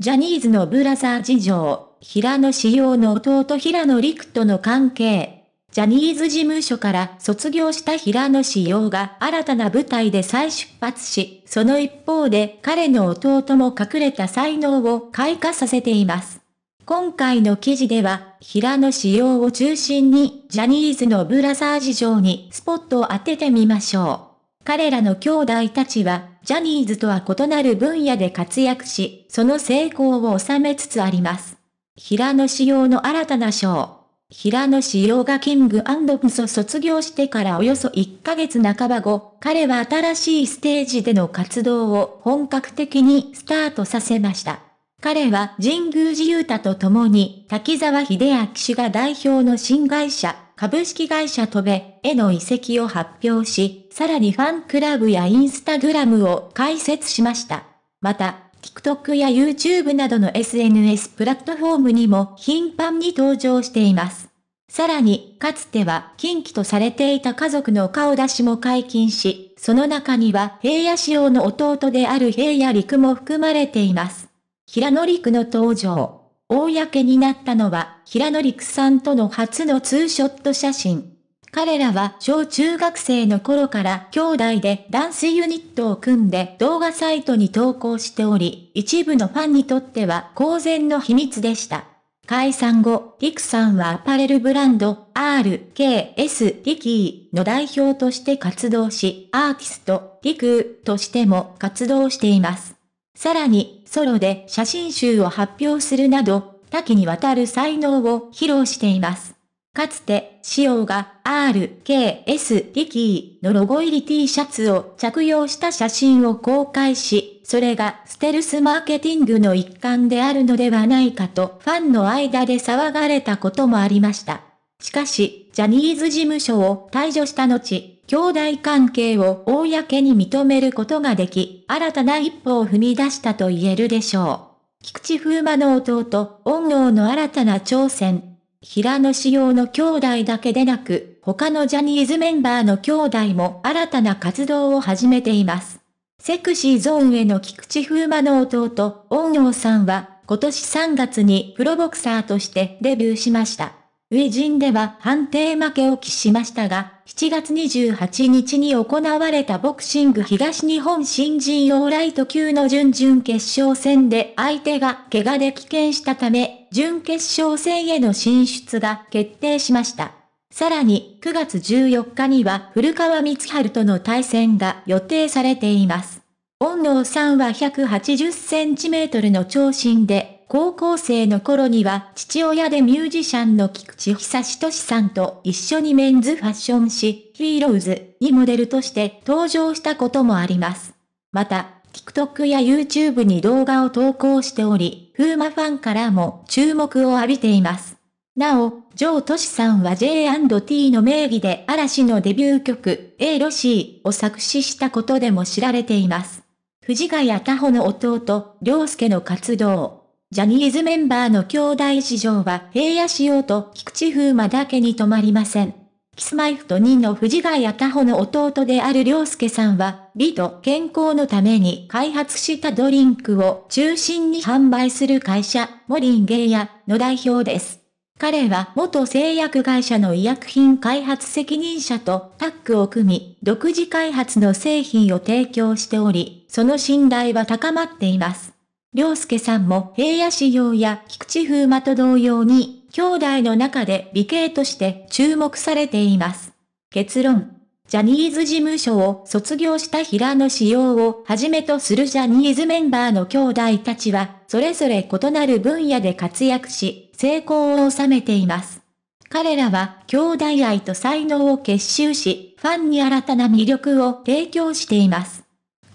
ジャニーズのブラザー事情、平野志陽の弟平野陸との関係。ジャニーズ事務所から卒業した平野志陽が新たな舞台で再出発し、その一方で彼の弟も隠れた才能を開花させています。今回の記事では、平野志陽を中心に、ジャニーズのブラザー事情にスポットを当ててみましょう。彼らの兄弟たちは、ジャニーズとは異なる分野で活躍し、その成功を収めつつあります。平野紫耀の新たな賞。平野紫耀がキングブソ卒業してからおよそ1ヶ月半ば後、彼は新しいステージでの活動を本格的にスタートさせました。彼は神宮寺勇太と共に、滝沢秀明氏が代表の新会社、株式会社トベへの移籍を発表し、さらにファンクラブやインスタグラムを開設しました。また、TikTok や YouTube などの SNS プラットフォームにも頻繁に登場しています。さらに、かつては禁忌とされていた家族の顔出しも解禁し、その中には平野仕様の弟である平野陸も含まれています。平野陸の登場。公になったのは、平野陸さんとの初のツーショット写真。彼らは小中学生の頃から兄弟でダンスユニットを組んで動画サイトに投稿しており、一部のファンにとっては公然の秘密でした。解散後、リクさんはアパレルブランド RKS リキーの代表として活動し、アーティストリクーとしても活動しています。さらに、ソロで写真集を発表するなど、多岐にわたる才能を披露しています。かつて、シオが RKS リキーのロゴ入り T シャツを着用した写真を公開し、それがステルスマーケティングの一環であるのではないかとファンの間で騒がれたこともありました。しかし、ジャニーズ事務所を退場した後、兄弟関係を公に認めることができ、新たな一歩を踏み出したと言えるでしょう。菊池風磨の弟、恩王の新たな挑戦。平野志陽の兄弟だけでなく、他のジャニーズメンバーの兄弟も新たな活動を始めています。セクシーゾーンへの菊池風磨の弟、恩王さんは、今年3月にプロボクサーとしてデビューしました。上陣では判定負けを喫しましたが、7月28日に行われたボクシング東日本新人オーライト級の準々決勝戦で相手が怪我で棄権したため、準決勝戦への進出が決定しました。さらに、9月14日には古川光春との対戦が予定されています。恩納さんは180センチメートルの長身で高校生の頃には父親でミュージシャンの菊池久志さんと一緒にメンズファッション誌、ヒーローズにモデルとして登場したこともあります。また、TikTok や YouTube に動画を投稿しており、風魔ファンからも注目を浴びています。なお、ジョー・トシさんは J&T の名義で嵐のデビュー曲、A ロシーを作詞したことでも知られています。藤ヶ谷太穂の弟、良介の活動。ジャニーズメンバーの兄弟市場は平野仕様と菊池風磨だけに止まりません。キスマイフと2の藤ヶ谷太穂の弟である良介さんは、美と健康のために開発したドリンクを中心に販売する会社、モリンゲイヤの代表です。彼は元製薬会社の医薬品開発責任者とタッグを組み、独自開発の製品を提供しており、その信頼は高まっています。良介さんも平野仕様や菊池風磨と同様に、兄弟の中で美形として注目されています。結論。ジャニーズ事務所を卒業した平野仕様をはじめとするジャニーズメンバーの兄弟たちは、それぞれ異なる分野で活躍し、成功を収めています。彼らは兄弟愛と才能を結集し、ファンに新たな魅力を提供しています。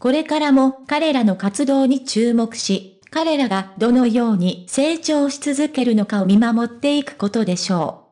これからも彼らの活動に注目し、彼らがどのように成長し続けるのかを見守っていくことでしょう。